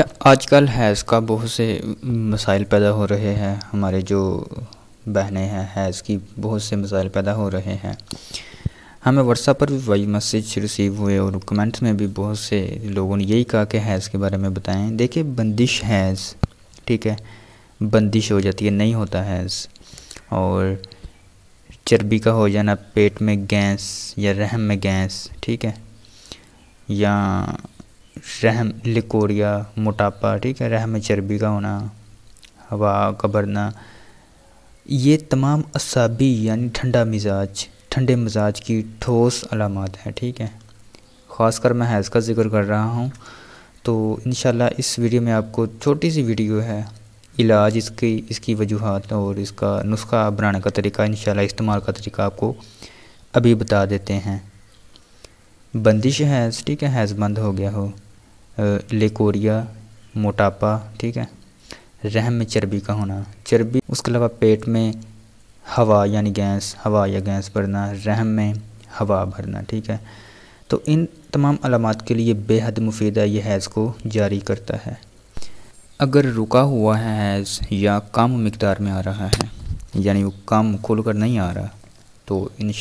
अच्छा आजकल हैज़ का बहुत से मसाइल पैदा हो रहे हैं हमारे जो बहनें हैं हैज़ की बहुत से मसाइल पैदा हो रहे हैं हमें व्हाट्सएप पर भी वही मैसेज रिसीव हुए और कमेंट्स में भी बहुत से लोगों ने यही कहा कि हैज़ के बारे में बताएं देखिए बंदिश हैज़ ठीक है बंदिश हो जाती है नहीं होता हैज़ और चर्बी का हो जाना पेट में गैस या रहम में गैस ठीक है या रहम लिकोरिया मोटापा ठीक है रहम चर्बी का होना हवा का बढ़ना ये तमाम असाबी यानी ठंडा मिजाज ठंडे मिजाज की ठोस अलामत है ठीक है ख़ास कर मैं हैज़ का जिक्र कर रहा हूँ तो इन इस वीडियो में आपको छोटी सी वीडियो है इलाज इसकी इसकी वजूहत और इसका नुस्खा बनाने का तरीका इन इस्तेमाल का तरीका आपको अभी बता देते हैं बंदिश हैज़ ठीक है हैज़ बंद हो गया हो लेकोरिया मोटापा ठीक है रहम में चर्बी का होना चर्बी उसके अलावा पेट में हवा यानी गैस हवा या गैस भरना रहम में हवा भरना ठीक है तो इन तमाम अलामत के लिए बेहद है यह हैज़ को जारी करता है अगर रुका हुआ है हैज़ या कम मकदार में आ रहा है यानी वो कम खुल कर नहीं आ रहा तो इन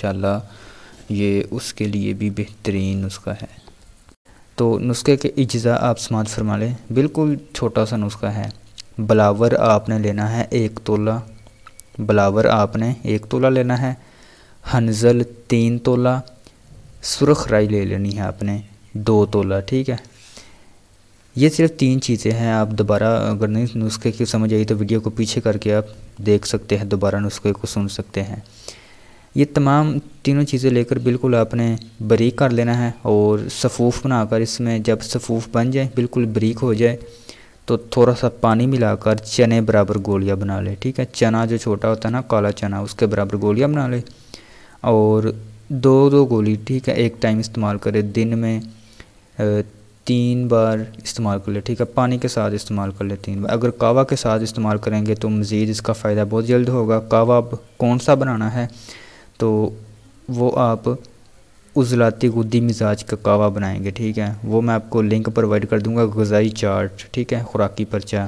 ये उसके लिए भी बेहतरीन नुस्खा है तो नुस्खे के अज्जा आप समाज फरमा लें बिल्कुल छोटा सा नुस्खा है बलावर आपने लेना है एक तोला बलावर आपने एक तोला लेना है हंजल तीन तोला सुरख राई ले लेनी है आपने दो तोला ठीक है ये सिर्फ तीन चीज़ें हैं आप दोबारा अगर नहीं नुस्खे की समझ आई तो वीडियो को पीछे करके आप देख सकते हैं दोबारा नुस्खे को सुन सकते हैं ये तमाम तीनों चीज़ें लेकर बिल्कुल आपने बरीक कर लेना है और सफ़ूफ़ बनाकर इसमें जब सफ़ूफ़ बन जाए बिल्कुल बरीक हो जाए तो थोड़ा सा पानी मिलाकर चने बराबर गोलियां बना ले ठीक है चना जो छोटा होता है ना काला चना उसके बराबर गोलियां बना ले और दो दो गोली ठीक है एक टाइम इस्तेमाल करें दिन में तीन बार इस्तेमाल कर ले ठीक है पानी के साथ इस्तेमाल कर ले तीन बार अगर कावा के साथ इस्तेमाल करेंगे तो मज़ीद इसका फ़ायदा बहुत जल्द होगा कावा अब कौन सा बनाना है तो वो आप उजलाती गुद्दी मिजाज का कावा बनाएंगे ठीक है वो मैं आपको लिंक प्रोवाइड कर दूंगा गज़ाई चार्ट ठीक है खुराकी पर्चा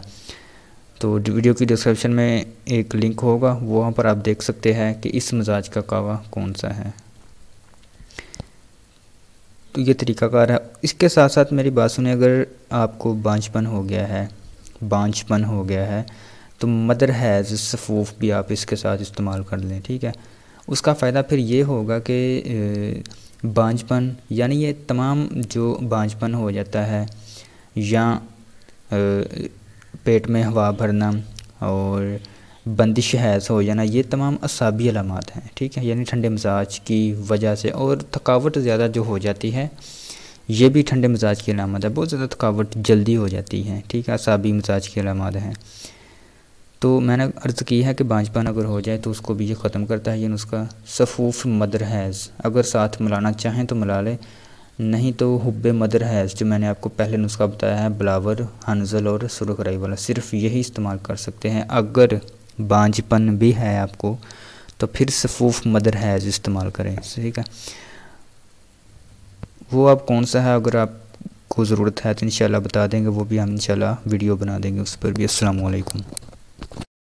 तो वीडियो की डिस्क्रिप्शन में एक लिंक होगा वहाँ पर आप देख सकते हैं कि इस मिजाज का कावा कौन सा है तो ये तरीकाकार है इसके साथ साथ मेरी बात सुने अगर आपको बांझपन हो गया है बांझपन हो गया है तो मदर हैज़ सफ़ूफ भी आप इसके साथ इस्तेमाल कर लें ठीक है उसका फ़ायदा फिर ये होगा कि बांझपन यानी ये तमाम जो बांझपन हो जाता है या पेट में हवा भरना और बंदिश हैस हो जाना ये तमाम असाबी अलामत हैं ठीक है यानी ठंडे मिजाज की वजह से और थकावट ज़्यादा जो हो जाती है ये भी ठंडे मिजाज की अलामत है बहुत ज़्यादा थकावट जल्दी हो जाती है ठीक है असाबी मिजाज की अलामत हैं तो मैंने अर्ज़ की है कि बाजपान अगर हो जाए तो उसको भी ये ख़त्म करता है ये नुस्खा सफ़ूफ़ मदर हैज़ अगर साथ मिलाना चाहें तो मिला लें नहीं तो हुब मदर हैज़ जो मैंने आपको पहले नुस्खा बताया है बलावर हंजल और सुरखराई वाला सिर्फ यही इस्तेमाल कर सकते हैं अगर बांझपन भी है आपको तो फिर सफ़ूफ़ मदर हैज़ इस्तेमाल करें ठीक है वो आप कौन सा है अगर आपको ज़रूरत है तो इन बता देंगे वो भी हम इन वीडियो बना देंगे उस पर भी असलकम